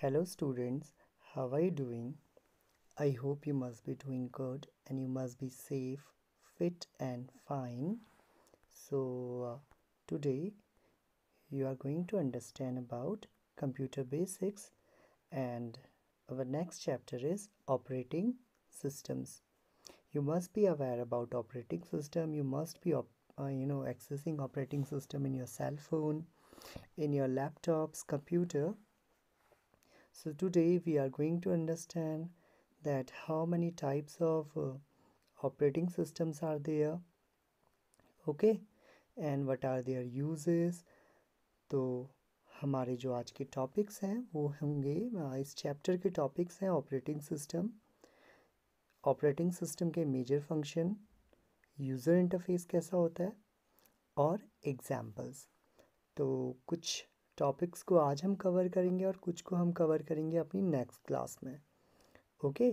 Hello students, how are you doing? I hope you must be doing good and you must be safe, fit and fine. So uh, today you are going to understand about computer basics and our next chapter is operating systems. You must be aware about operating system. You must be uh, you know accessing operating system in your cell phone, in your laptops, computer So today we are going to understand that how many types of uh, operating systems are there okay and what are their uses to हमारे जो आज के topics हैं वो होंगे इस chapter के topics हैं ऑपरेटिंग सिस्टम ऑपरेटिंग सिस्टम के मेजर फंक्शन यूज़र इंटरफेस कैसा होता है और एग्जांपल्स तो कुछ टॉपिक्स को आज हम कवर करेंगे और कुछ को हम कवर करेंगे अपनी नेक्स्ट क्लास में ओके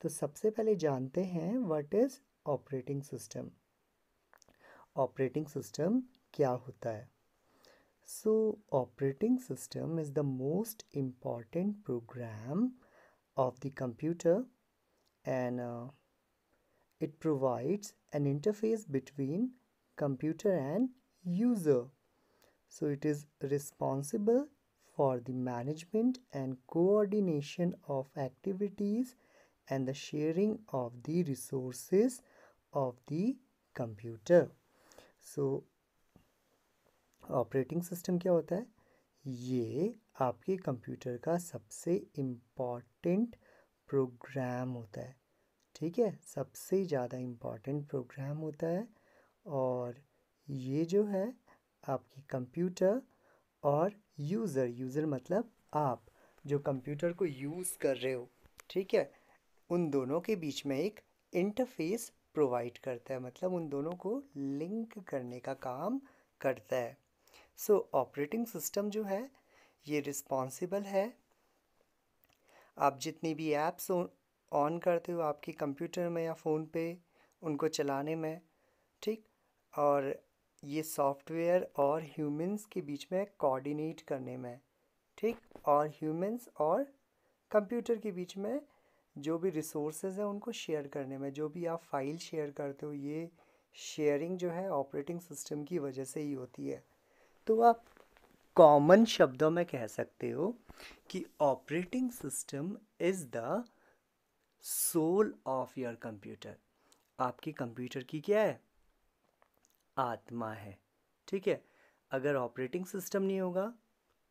तो सबसे पहले जानते हैं what is operating system operating system क्या होता है so operating system is the most important program of the computer and it provides an interface between computer and user So it is responsible for the management and coordination of activities and the sharing of the resources of the computer. So operating system क्या होता है ये आपके computer का सबसे important programme होता है ठीक है सबसे ज़्यादा इम्पॉर्टेंट प्रोग्राम होता है और ये जो है आपकी कंप्यूटर और यूज़र यूज़र मतलब आप जो कंप्यूटर को यूज़ कर रहे हो ठीक है उन दोनों के बीच में एक इंटरफेस प्रोवाइड करता है मतलब उन दोनों को लिंक करने का काम करता है सो ऑपरेटिंग सिस्टम जो है ये रिस्पॉन्सिबल है आप जितनी भी ऐप्स ऑन करते हो आपके कंप्यूटर में या फ़ोन पे उनको चलाने में ठीक और ये सॉफ्टवेयर और ह्यूमंस के बीच में कोऑर्डिनेट करने में ठीक और ह्यूमंस और कंप्यूटर के बीच में जो भी रिसोर्सेज हैं उनको शेयर करने में जो भी आप फाइल शेयर करते हो ये शेयरिंग जो है ऑपरेटिंग सिस्टम की वजह से ही होती है तो आप कॉमन शब्दों में कह सकते हो कि operating system is the soul of your computer आपके कंप्यूटर की क्या है आत्मा है ठीक है अगर ऑपरेटिंग सिस्टम नहीं होगा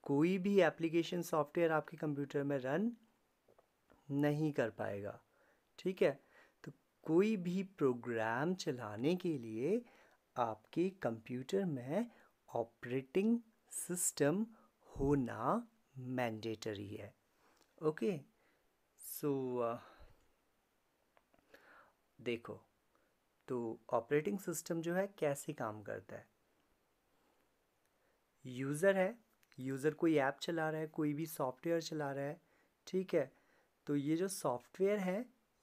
कोई भी एप्लीकेशन सॉफ्टवेयर आपके कंप्यूटर में रन नहीं कर पाएगा ठीक है तो कोई भी प्रोग्राम चलाने के लिए आपके कंप्यूटर में ऑपरेटिंग सिस्टम होना मैंडेटरी है ओके सो so, uh, देखो तो ऑपरेटिंग सिस्टम जो है कैसे काम करता है यूज़र है यूज़र कोई ऐप चला रहा है कोई भी सॉफ्टवेयर चला रहा है ठीक है तो ये जो सॉफ्टवेयर है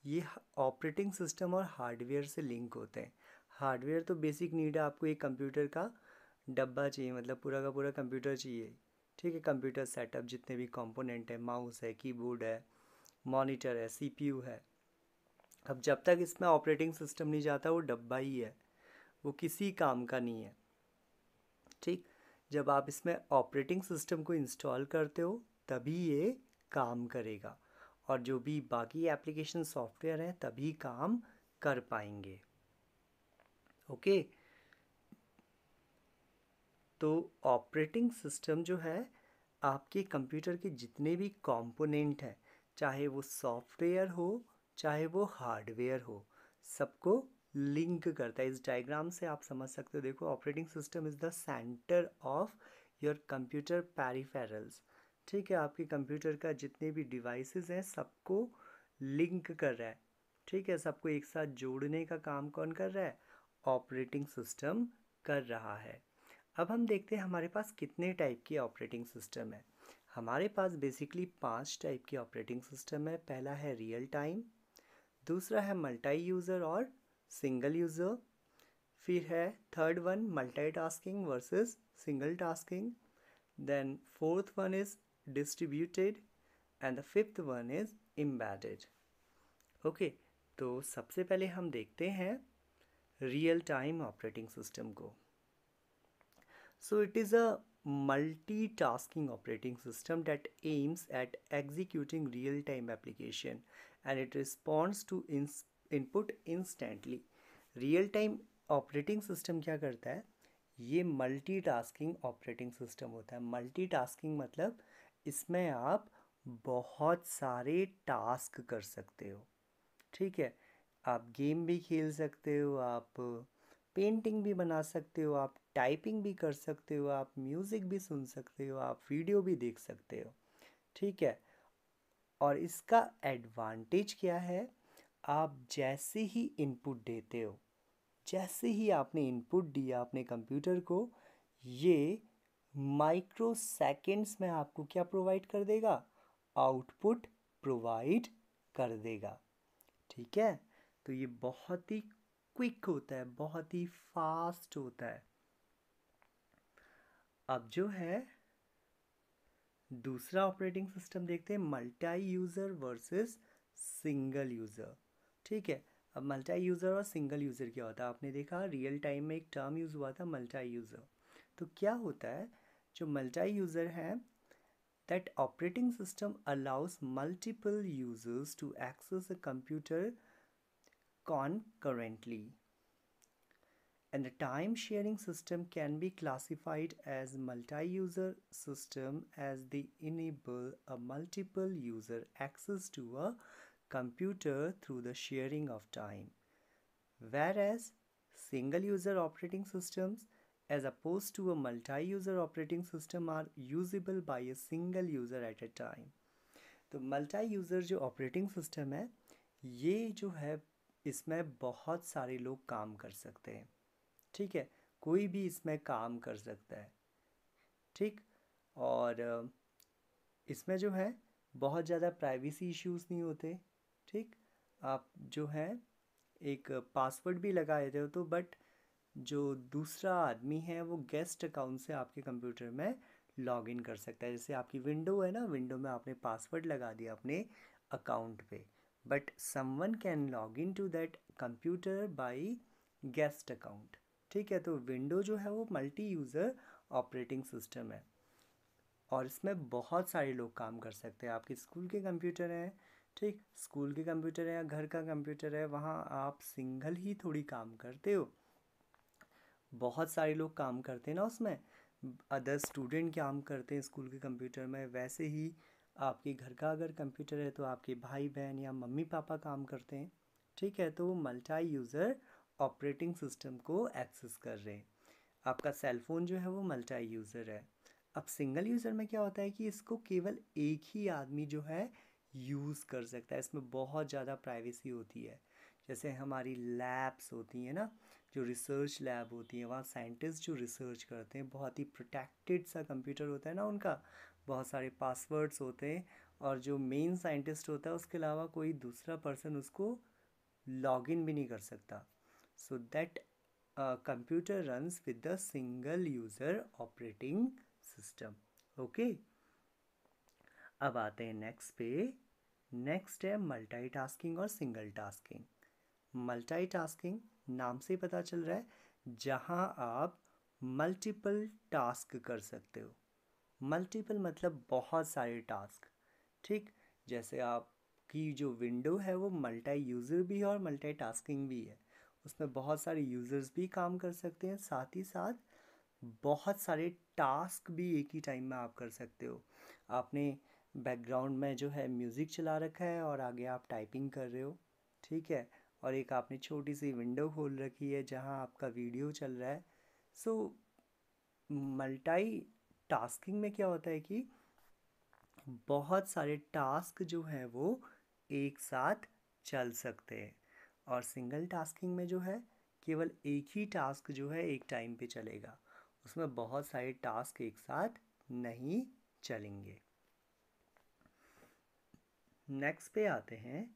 ये ऑपरेटिंग सिस्टम और हार्डवेयर से लिंक होते हैं हार्डवेयर तो बेसिक नीड है आपको एक कंप्यूटर का डब्बा चाहिए मतलब पूरा का पूरा कंप्यूटर चाहिए ठीक है कंप्यूटर सेटअप जितने भी कंपोनेंट है माउस है कीबोर्ड है मॉनिटर है सीपीयू है अब जब तक इसमें ऑपरेटिंग सिस्टम नहीं जाता वो डब्बा ही है वो किसी काम का नहीं है ठीक जब आप इसमें ऑपरेटिंग सिस्टम को इंस्टॉल करते हो तभी ये काम करेगा और जो भी बाकी एप्लीकेशन सॉफ्टवेयर हैं तभी काम कर पाएंगे ओके तो ऑपरेटिंग सिस्टम जो है आपके कंप्यूटर के जितने भी कंपोनेंट हैं चाहे वो सॉफ्टवेयर हो चाहे वो हार्डवेयर हो सबको लिंक करता है इस डायग्राम से आप समझ सकते हो देखो operating system is the centre of your computer peripherals ठीक है आपके कंप्यूटर का जितने भी डिवाइसेस हैं सबको लिंक कर रहा है ठीक है सबको एक साथ जोड़ने का काम कौन कर रहा है ऑपरेटिंग सिस्टम कर रहा है अब हम देखते हैं हमारे पास कितने टाइप की ऑपरेटिंग सिस्टम है हमारे पास बेसिकली पांच टाइप की ऑपरेटिंग सिस्टम है पहला है रियल टाइम दूसरा है मल्टी यूज़र और सिंगल यूज़र फिर है third one multi tasking versus single tasking then fourth one is distributed and the fifth one is embedded okay तो सबसे पहले हम देखते हैं रियल टाइम ऑपरेटिंग सिस्टम को so it is a multitasking operating system that aims at executing real-time application and it responds to ins input instantly real-time operating system क्या करता है ये मल्टीटास्किंग ऑपरेटिंग सिस्टम होता है मल्टीटास्किंग मतलब इसमें आप बहुत सारे टास्क कर सकते हो ठीक है आप गेम भी खेल सकते हो आप पेंटिंग भी बना सकते हो आप टाइपिंग भी कर सकते हो आप म्यूज़िक भी सुन सकते हो आप वीडियो भी देख सकते हो ठीक है और इसका एडवांटेज क्या है आप जैसे ही इनपुट देते हो जैसे ही आपने इनपुट दिया अपने कंप्यूटर को ये माइक्रो सेकेंड्स में आपको क्या प्रोवाइड कर देगा आउटपुट प्रोवाइड कर देगा ठीक है तो ये बहुत ही क्विक होता है बहुत ही फास्ट होता है अब जो है दूसरा ऑपरेटिंग सिस्टम देखते हैं multi user versus single user ठीक है अब मल्टी यूज़र और सिंगल यूज़र क्या होता है आपने देखा रियल टाइम में एक टर्म यूज़ हुआ था मल्टी यूज़र तो क्या होता है जो मल्टी यूज़र है that operating system allows multiple users to access a computer concurrently. And the time sharing system can be classified as multi-user system as they enable a multiple user access to a computer through the sharing of time. Whereas single user operating systems as opposed to a multi-user operating system are usable by a single user at a time. The multi-user operating system system है ये जो है इसमें बहुत सारे लोग काम कर सकते हैं ठीक है कोई भी इसमें काम कर सकता है ठीक और इसमें जो है बहुत ज़्यादा प्राइवेसी इश्यूज नहीं होते ठीक आप जो है एक पासवर्ड भी लगा देते हो तो बट जो दूसरा आदमी है वो गेस्ट अकाउंट से आपके कंप्यूटर में लॉग इन कर सकता है जैसे आपकी विंडो है ना विंडो में आपने पासवर्ड लगा दिया अपने अकाउंट पे but someone can log in to that computer by guest account ठीक है तो विंडो जो है वो मल्टी यूज़र ऑपरेटिंग सिस्टम है और इसमें बहुत सारे लोग काम कर सकते हैं आपके स्कूल के कंप्यूटर हैं ठीक स्कूल के कंप्यूटर है या घर का कंप्यूटर है वहाँ आप सिंगल ही थोड़ी काम करते हो बहुत सारे लोग काम करते हैं ना उसमें अदर स्टूडेंट काम करते हैं स्कूल के कंप्यूटर में वैसे ही आपके घर का अगर कंप्यूटर है तो आपके भाई बहन या मम्मी पापा काम करते हैं ठीक है तो वो मल्टी यूज़र ऑपरेटिंग सिस्टम को एक्सेस कर रहे हैं आपका सेलफोन जो है वो मल्टी यूज़र है अब सिंगल यूज़र में क्या होता है कि इसको केवल एक ही आदमी जो है यूज़ कर सकता है इसमें बहुत ज़्यादा प्राइवेसी होती है जैसे हमारी लैब्स होती हैं ना जो रिसर्च लैब होती है वहाँ साइंटिस्ट जो रिसर्च करते हैं बहुत ही प्रोटेक्टेड सा कंप्यूटर होता है ना उनका बहुत सारे पासवर्ड्स होते हैं और जो मेन साइंटिस्ट होता है उसके अलावा कोई दूसरा पर्सन उसको लॉग इन भी नहीं कर सकता so that computer runs with the single user operating system okay अब आते हैं नेक्स्ट पे नेक्स्ट है मल्टी टास्किंग और सिंगल टास्किंग टास्किंग नाम से ही पता चल रहा है जहां आप मल्टीपल टास्क कर सकते हो मल्टीपल मतलब बहुत सारे टास्क ठीक जैसे आपकी जो विंडो है वो मल्टी यूज़र भी है और मल्टी टास्किंग भी है उसमें बहुत सारे यूज़र्स भी काम कर सकते हैं साथ ही साथ बहुत सारे टास्क भी एक ही टाइम में आप कर सकते हो आपने बैकग्राउंड में जो है म्यूज़िक चला रखा है और आगे आप टाइपिंग कर रहे हो ठीक है और एक आपने छोटी सी विंडो खोल रखी है जहाँ आपका वीडियो चल रहा है सो मल्टाई टास्किंग में क्या होता है कि बहुत सारे टास्क जो है वो एक साथ चल सकते हैं और सिंगल टास्किंग में जो है केवल एक ही टास्क जो है एक टाइम पे चलेगा उसमें बहुत सारे टास्क एक साथ नहीं चलेंगे नेक्स्ट पे आते हैं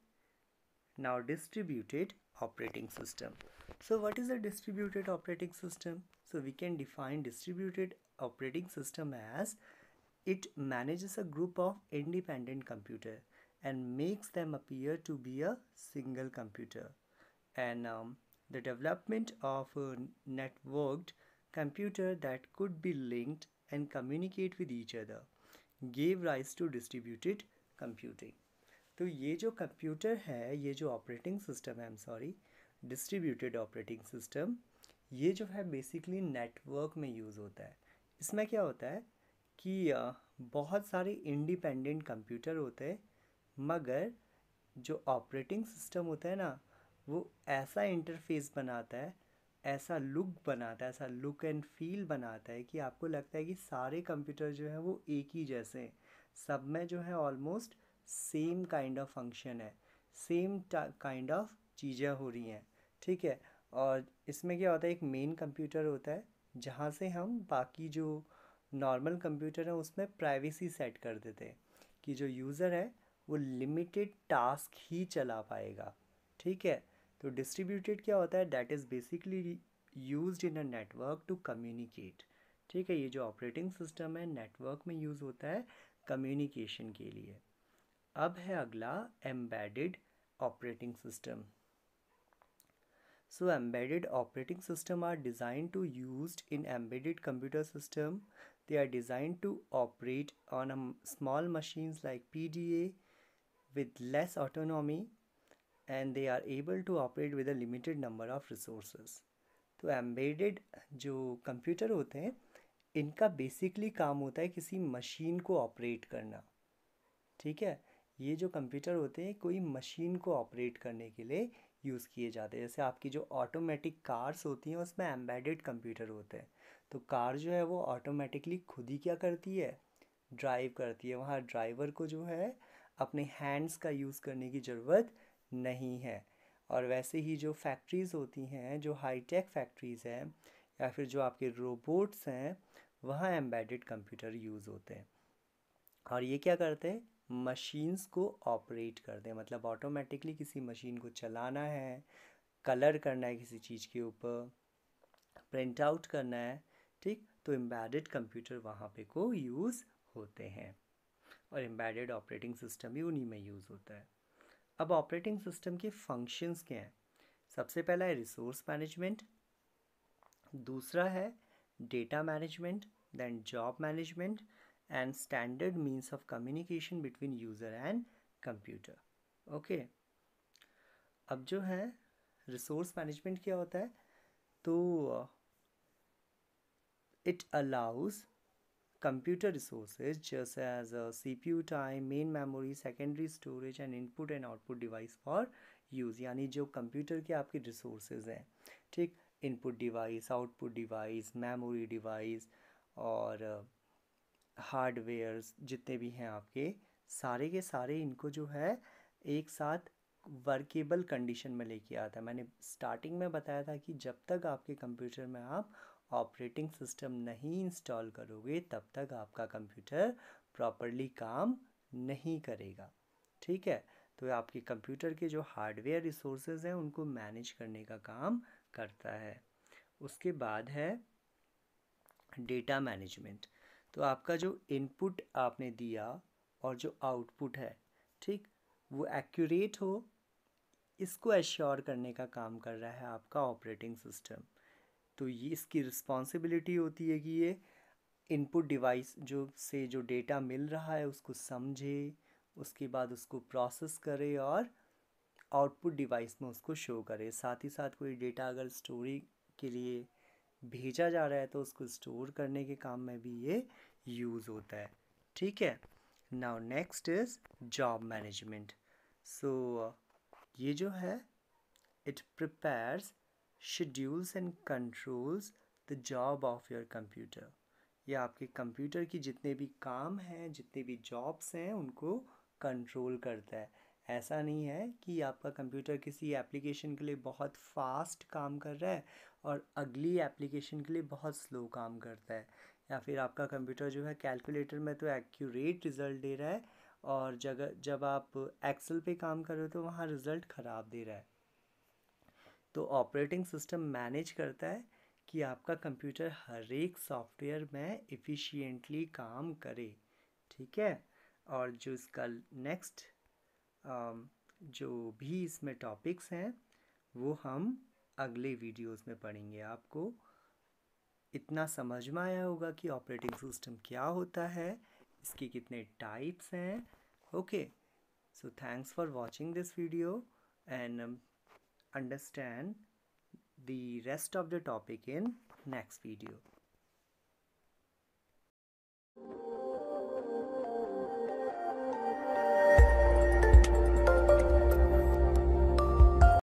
now distributed operating system so what is a distributed operating system so we can define distributed operating system as it manages a group of independent computer and makes them appear to be a single computer and um, the development of a networked computer that could be linked and communicate with each other gave rise to distributed computing तो ये जो computer है ये जो operating system है am am sorry distributed operating system ये जो है बेसिकली नेटवर्क में यूज़ होता है इसमें क्या होता है कि बहुत सारे इंडिपेंडेंट कंप्यूटर होते हैं मगर जो ऑपरेटिंग सिस्टम होता है ना वो ऐसा इंटरफेस बनाता है ऐसा लुक बनाता है ऐसा लुक एंड फील बनाता है कि आपको लगता है कि सारे कंप्यूटर जो हैं वो एक ही जैसे हैं सब में जो है almost same kind of function है सेम काइंड ऑफ चीज़ें हो रही हैं ठीक है और इसमें क्या होता है एक मेन कंप्यूटर होता है जहाँ से हम बाकी जो नॉर्मल कंप्यूटर है उसमें प्राइवेसी सेट कर देते हैं कि जो यूज़र है वो लिमिटेड टास्क ही चला पाएगा ठीक है तो डिस्ट्रीब्यूटेड क्या होता है that is basically use in a network to communicate ठीक है ये जो ऑपरेटिंग सिस्टम है नेटवर्क में यूज़ होता है कम्युनिकेशन के लिए अब है अगला embedded operating system So embedded operating system are designed to used in embedded computer system. They are designed to operate on a, small machines like PDA with less autonomy and they are able to operate with a limited number of resources. तो embedded जो computer होते हैं इनका basically काम होता है किसी machine को ऑपरेट करना ठीक है ये जो कंप्यूटर होते हैं कोई मशीन को ऑपरेट करने के लिए यूज़ किए जाते हैं जैसे आपकी जो ऑटोमेटिक कार्स होती हैं उसमें एम्बेडेड कंप्यूटर होते हैं तो कार जो है वो ऑटोमेटिकली खुद ही क्या करती है ड्राइव करती है वहाँ ड्राइवर को जो है अपने हैंड्स का यूज़ करने की ज़रूरत नहीं है और वैसे ही जो फैक्ट्रीज़ होती हैं जो हाईटेक फैक्ट्रीज़ हैं या फिर जो आपके रोबोट्स हैं वहाँ एम्बेडेड कंप्यूटर यूज़ होते हैं और ये क्या करते हैं मशीन्स को ऑपरेट कर दें मतलब ऑटोमेटिकली किसी मशीन को चलाना है कलर करना है किसी चीज़ के ऊपर प्रिंट आउट करना है ठीक तो एम्बेडेड कंप्यूटर वहाँ पे को यूज़ होते हैं और एम्बेडेड ऑपरेटिंग सिस्टम भी उन्हीं में यूज़ होता है अब ऑपरेटिंग सिस्टम के फंक्शंस क्या हैं सबसे पहला है रिसोर्स मैनेजमेंट दूसरा है data management then job management and standard means of communication between user and computer okay okay. अब जो है रिसोर्स मैनेजमेंट क्या होता है तो it allows computer resources just as a CPU time, main memory, secondary storage and input and output device for use यानी जो computer के आपके रिसोर्सेज हैं ठीक input device output device memory device और हार्डवेयर्स जितने भी हैं आपके सारे के सारे इनको जो है एक साथ वर्केबल कंडीशन में लेके आता है मैंने स्टार्टिंग में बताया था कि जब तक आपके कंप्यूटर में आप ऑपरेटिंग सिस्टम नहीं इंस्टॉल करोगे तब तक आपका कंप्यूटर प्रॉपरली काम नहीं करेगा ठीक है तो आपके कंप्यूटर के जो हार्डवेयर रिसोर्सेज हैं उनको मैनेज करने का काम करता है उसके बाद है डेटा मैनेजमेंट तो आपका जो इनपुट आपने दिया और जो आउटपुट है ठीक वो एक्यूरेट हो इसको एश्योर करने का काम कर रहा है आपका ऑपरेटिंग सिस्टम तो ये इसकी रिस्पॉन्सिबिलिटी होती है कि ये इनपुट डिवाइस जो से जो डेटा मिल रहा है उसको समझे उसके बाद उसको प्रोसेस करे और आउटपुट डिवाइस में उसको शो करे साथ ही साथ कोई डेटा अगर स्टोरी के लिए भेजा जा रहा है तो उसको स्टोर करने के काम में भी ये यूज़ होता है ठीक है now next is job management so ये जो है it prepares schedules and controls the job of your computer ये आपके कंप्यूटर की जितने भी काम हैं जितने भी जॉब्स हैं उनको कंट्रोल करता है ऐसा नहीं है कि आपका कंप्यूटर किसी एप्लीकेशन के लिए बहुत फास्ट काम कर रहा है और अगली एप्लीकेशन के लिए बहुत स्लो काम करता है या फिर आपका कंप्यूटर जो है कैलकुलेटर में तो एक्यूरेट रिज़ल्ट दे रहा है और जगह जब आप एक्सेल पे काम कर रहे हो तो वहाँ रिज़ल्ट ख़राब दे रहा है तो ऑपरेटिंग सिस्टम मैनेज करता है कि आपका कंप्यूटर हर एक सॉफ्टवेयर में एफिशिएंटली काम करे ठीक है और जो इसका नेक्स्ट Um, जो भी इसमें टॉपिक्स हैं वो हम अगले वीडियोस में पढ़ेंगे आपको इतना समझ में आया होगा कि ऑपरेटिंग सिस्टम क्या होता है इसके कितने टाइप्स हैं okay so thanks for watching this video and understand the rest of the topic in next video